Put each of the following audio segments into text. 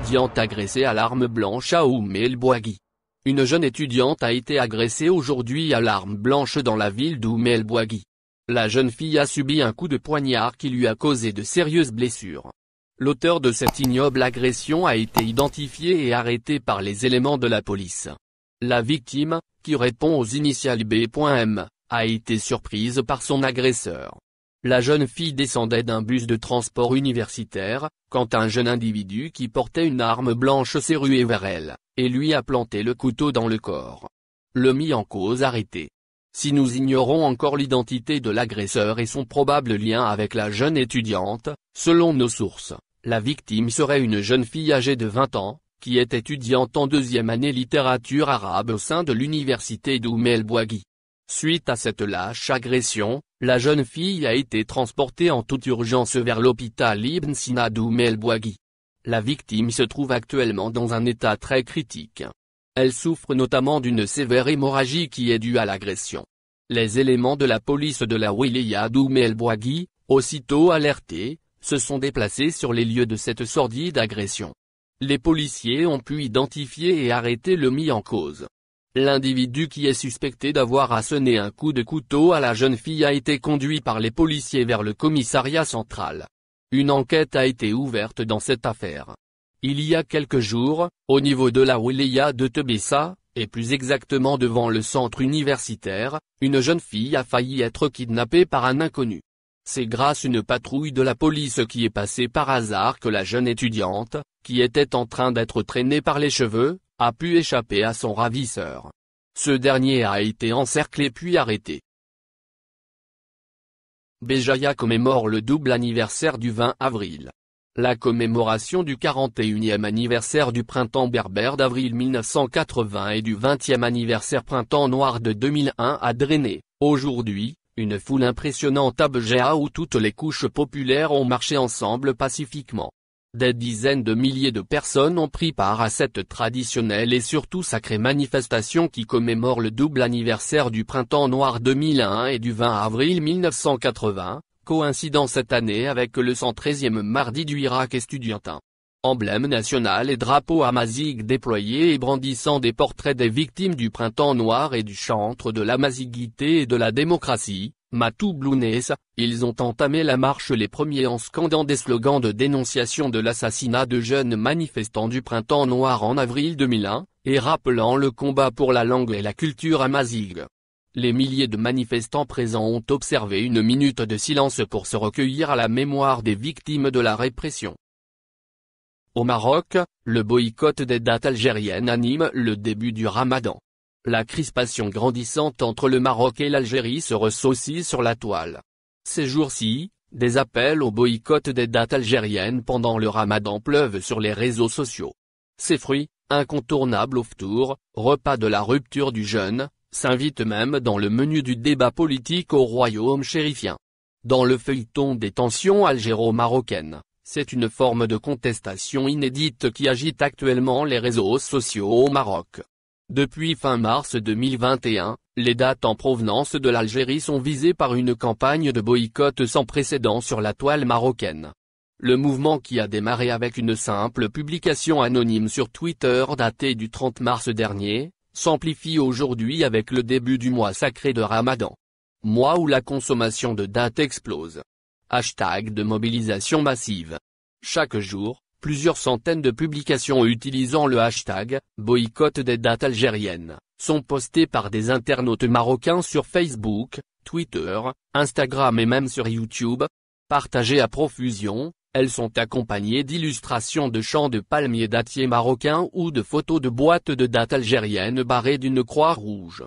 étudiante agressée à l'arme blanche à Une jeune étudiante a été agressée aujourd'hui à l'arme blanche dans la ville d'Oumel La jeune fille a subi un coup de poignard qui lui a causé de sérieuses blessures. L'auteur de cette ignoble agression a été identifié et arrêté par les éléments de la police. La victime, qui répond aux initiales B.M., a été surprise par son agresseur. La jeune fille descendait d'un bus de transport universitaire, quand un jeune individu qui portait une arme blanche s'est rué vers elle, et lui a planté le couteau dans le corps. Le mis en cause arrêté. Si nous ignorons encore l'identité de l'agresseur et son probable lien avec la jeune étudiante, selon nos sources, la victime serait une jeune fille âgée de 20 ans, qui est étudiante en deuxième année littérature arabe au sein de l'université doumel Bouagui. Suite à cette lâche agression, la jeune fille a été transportée en toute urgence vers l'hôpital Ibn Sina d'Oumel La victime se trouve actuellement dans un état très critique. Elle souffre notamment d'une sévère hémorragie qui est due à l'agression. Les éléments de la police de la wilaya d'Oumel aussitôt alertés, se sont déplacés sur les lieux de cette sordide agression. Les policiers ont pu identifier et arrêter le mis en cause. L'individu qui est suspecté d'avoir asséné un coup de couteau à la jeune fille a été conduit par les policiers vers le commissariat central. Une enquête a été ouverte dans cette affaire. Il y a quelques jours, au niveau de la wilaya de Tebessa, et plus exactement devant le centre universitaire, une jeune fille a failli être kidnappée par un inconnu. C'est grâce à une patrouille de la police qui est passée par hasard que la jeune étudiante, qui était en train d'être traînée par les cheveux, a pu échapper à son ravisseur. Ce dernier a été encerclé puis arrêté. Béjaïa commémore le double anniversaire du 20 avril. La commémoration du 41e anniversaire du printemps berbère d'avril 1980 et du 20e anniversaire printemps noir de 2001 a drainé, aujourd'hui, une foule impressionnante à où toutes les couches populaires ont marché ensemble pacifiquement. Des dizaines de milliers de personnes ont pris part à cette traditionnelle et surtout sacrée manifestation qui commémore le double anniversaire du printemps noir 2001 et du 20 avril 1980, coïncidant cette année avec le 113e mardi du Irak estudiantin. Emblème national et drapeau amazigh déployés et brandissant des portraits des victimes du printemps noir et du chantre de l'amaziguité et de la démocratie, Matou Blounès, ils ont entamé la marche les premiers en scandant des slogans de dénonciation de l'assassinat de jeunes manifestants du printemps noir en avril 2001, et rappelant le combat pour la langue et la culture amazigh. Les milliers de manifestants présents ont observé une minute de silence pour se recueillir à la mémoire des victimes de la répression. Au Maroc, le boycott des dates algériennes anime le début du ramadan. La crispation grandissante entre le Maroc et l'Algérie se ressaucit sur la toile. Ces jours-ci, des appels au boycott des dates algériennes pendant le ramadan pleuvent sur les réseaux sociaux. Ces fruits, incontournables au tour, repas de la rupture du jeûne, s'invitent même dans le menu du débat politique au royaume chérifien. Dans le feuilleton des tensions algéro-marocaines, c'est une forme de contestation inédite qui agite actuellement les réseaux sociaux au Maroc. Depuis fin mars 2021, les dates en provenance de l'Algérie sont visées par une campagne de boycott sans précédent sur la toile marocaine. Le mouvement qui a démarré avec une simple publication anonyme sur Twitter datée du 30 mars dernier, s'amplifie aujourd'hui avec le début du mois sacré de Ramadan. Mois où la consommation de dates explose. Hashtag de mobilisation massive. Chaque jour, Plusieurs centaines de publications utilisant le hashtag « boycott des dates algériennes » sont postées par des internautes marocains sur Facebook, Twitter, Instagram et même sur YouTube. Partagées à profusion, elles sont accompagnées d'illustrations de champs de palmiers dattiers marocains ou de photos de boîtes de dates algériennes barrées d'une croix rouge.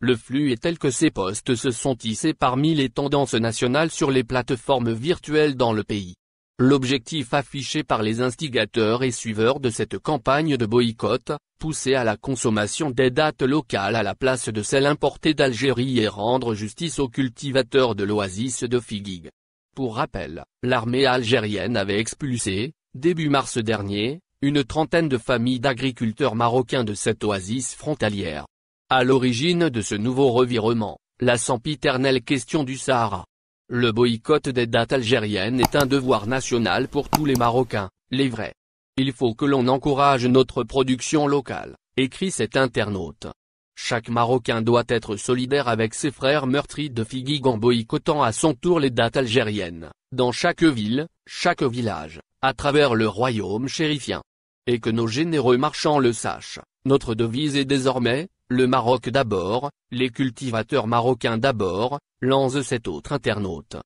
Le flux est tel que ces postes se sont tissés parmi les tendances nationales sur les plateformes virtuelles dans le pays. L'objectif affiché par les instigateurs et suiveurs de cette campagne de boycott, pousser à la consommation des dates locales à la place de celles importées d'Algérie et rendre justice aux cultivateurs de l'oasis de Figuig. Pour rappel, l'armée algérienne avait expulsé, début mars dernier, une trentaine de familles d'agriculteurs marocains de cette oasis frontalière. À l'origine de ce nouveau revirement, la sempiternelle question du Sahara. Le boycott des dates algériennes est un devoir national pour tous les Marocains, les vrais. Il faut que l'on encourage notre production locale, écrit cet internaute. Chaque Marocain doit être solidaire avec ses frères meurtris de Figuig en boycottant à son tour les dates algériennes, dans chaque ville, chaque village, à travers le royaume chérifien. Et que nos généreux marchands le sachent, notre devise est désormais, le Maroc d'abord, les cultivateurs marocains d'abord, lance cet autre internaute.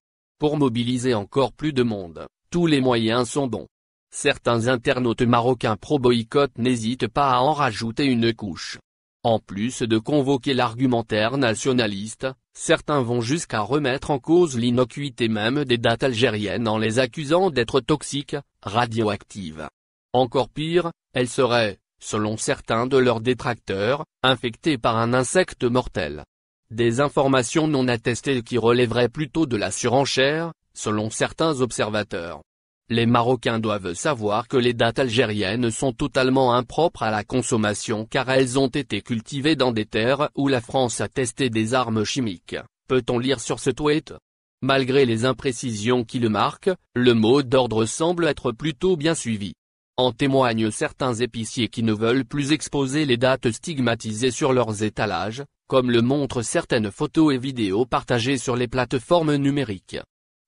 Pour mobiliser encore plus de monde, tous les moyens sont bons. Certains internautes marocains pro-boycott n'hésitent pas à en rajouter une couche. En plus de convoquer l'argumentaire nationaliste, certains vont jusqu'à remettre en cause l'innocuité même des dates algériennes en les accusant d'être toxiques, radioactives. Encore pire, elles seraient, selon certains de leurs détracteurs, infectés par un insecte mortel. Des informations non attestées qui relèveraient plutôt de la surenchère, selon certains observateurs. Les Marocains doivent savoir que les dates algériennes sont totalement impropres à la consommation car elles ont été cultivées dans des terres où la France a testé des armes chimiques, peut-on lire sur ce tweet Malgré les imprécisions qui le marquent, le mot d'ordre semble être plutôt bien suivi. En témoignent certains épiciers qui ne veulent plus exposer les dates stigmatisées sur leurs étalages, comme le montrent certaines photos et vidéos partagées sur les plateformes numériques.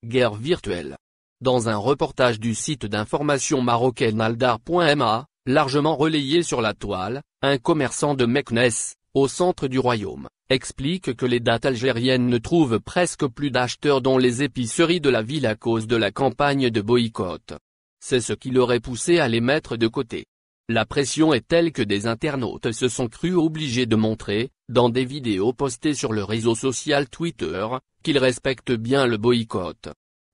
Guerre virtuelle. Dans un reportage du site d'information marocaine aldar.ma, largement relayé sur la toile, un commerçant de Meknès, au centre du royaume, explique que les dates algériennes ne trouvent presque plus d'acheteurs dans les épiceries de la ville à cause de la campagne de boycott c'est ce qui l'aurait poussé à les mettre de côté. La pression est telle que des internautes se sont crus obligés de montrer, dans des vidéos postées sur le réseau social Twitter, qu'ils respectent bien le boycott.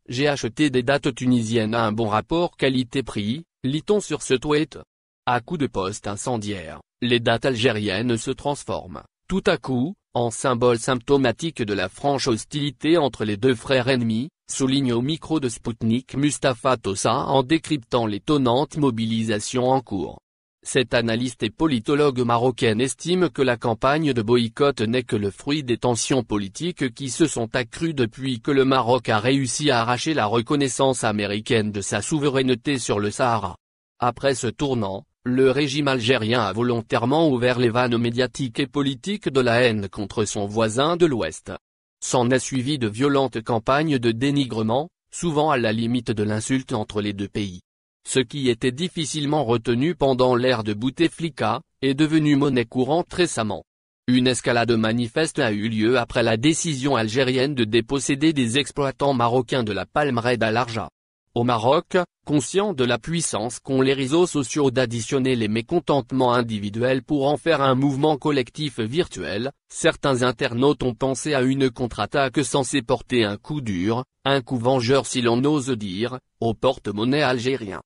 J'ai acheté des dates tunisiennes à un bon rapport qualité-prix, lit-on sur ce tweet. À coup de poste incendiaire, les dates algériennes se transforment, tout à coup, en symbole symptomatique de la franche hostilité entre les deux frères ennemis, souligne au micro de Spoutnik Mustafa Tossa en décryptant l'étonnante mobilisation en cours. Cette analyste et politologue marocaine estime que la campagne de boycott n'est que le fruit des tensions politiques qui se sont accrues depuis que le Maroc a réussi à arracher la reconnaissance américaine de sa souveraineté sur le Sahara. Après ce tournant, le régime algérien a volontairement ouvert les vannes médiatiques et politiques de la haine contre son voisin de l'Ouest. S'en est suivi de violentes campagnes de dénigrement, souvent à la limite de l'insulte entre les deux pays. Ce qui était difficilement retenu pendant l'ère de Bouteflika, est devenu monnaie courante récemment. Une escalade manifeste a eu lieu après la décision algérienne de déposséder des exploitants marocains de la palmeraie à Larja. Au Maroc, conscient de la puissance qu'ont les réseaux sociaux d'additionner les mécontentements individuels pour en faire un mouvement collectif virtuel, certains internautes ont pensé à une contre-attaque censée porter un coup dur, un coup vengeur si l'on ose dire, au porte-monnaie algérien.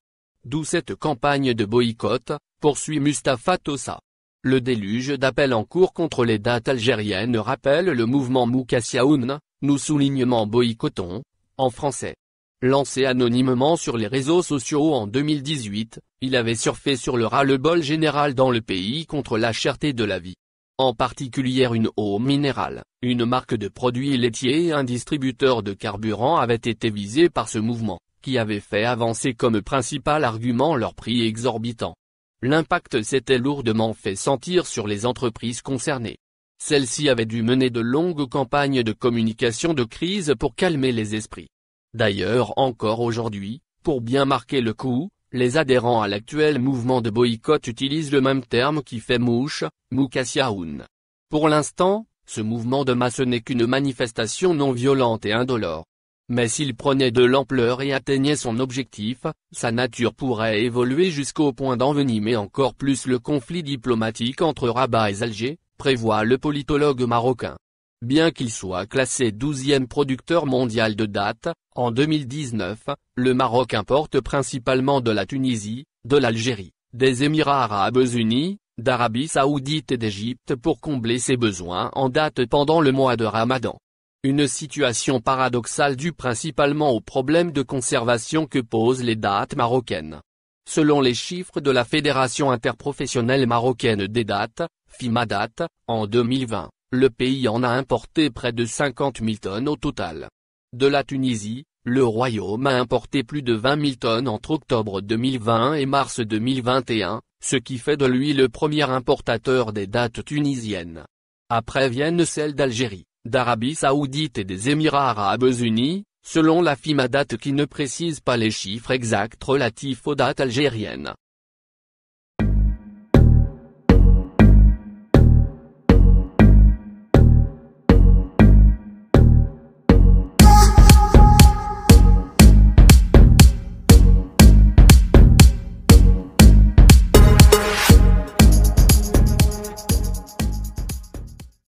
D'où cette campagne de boycott, poursuit Mustapha Tossa. Le déluge d'appels en cours contre les dates algériennes rappelle le mouvement Moukassiaoun, nous soulignement boycottons, en français. Lancé anonymement sur les réseaux sociaux en 2018, il avait surfé sur le ras-le-bol général dans le pays contre la cherté de la vie. En particulier une eau minérale, une marque de produits laitiers et un distributeur de carburant avaient été visés par ce mouvement, qui avait fait avancer comme principal argument leur prix exorbitant. L'impact s'était lourdement fait sentir sur les entreprises concernées. Celles-ci avaient dû mener de longues campagnes de communication de crise pour calmer les esprits. D'ailleurs encore aujourd'hui, pour bien marquer le coup, les adhérents à l'actuel mouvement de boycott utilisent le même terme qui fait mouche, Moukassiaoun. Pour l'instant, ce mouvement de masse n'est qu'une manifestation non violente et indolore. Mais s'il prenait de l'ampleur et atteignait son objectif, sa nature pourrait évoluer jusqu'au point d'envenimer encore plus le conflit diplomatique entre Rabat et Alger, prévoit le politologue marocain. Bien qu'il soit classé douzième producteur mondial de dates, en 2019, le Maroc importe principalement de la Tunisie, de l'Algérie, des Émirats arabes unis, d'Arabie saoudite et d'Égypte pour combler ses besoins en date pendant le mois de Ramadan. Une situation paradoxale due principalement aux problèmes de conservation que posent les dates marocaines. Selon les chiffres de la Fédération interprofessionnelle marocaine des dates, FIMADAT, en 2020, le pays en a importé près de 50 000 tonnes au total. De la Tunisie, le Royaume a importé plus de 20 000 tonnes entre octobre 2020 et mars 2021, ce qui fait de lui le premier importateur des dates tunisiennes. Après viennent celles d'Algérie, d'Arabie Saoudite et des Émirats Arabes Unis, selon la FIMA qui ne précise pas les chiffres exacts relatifs aux dates algériennes.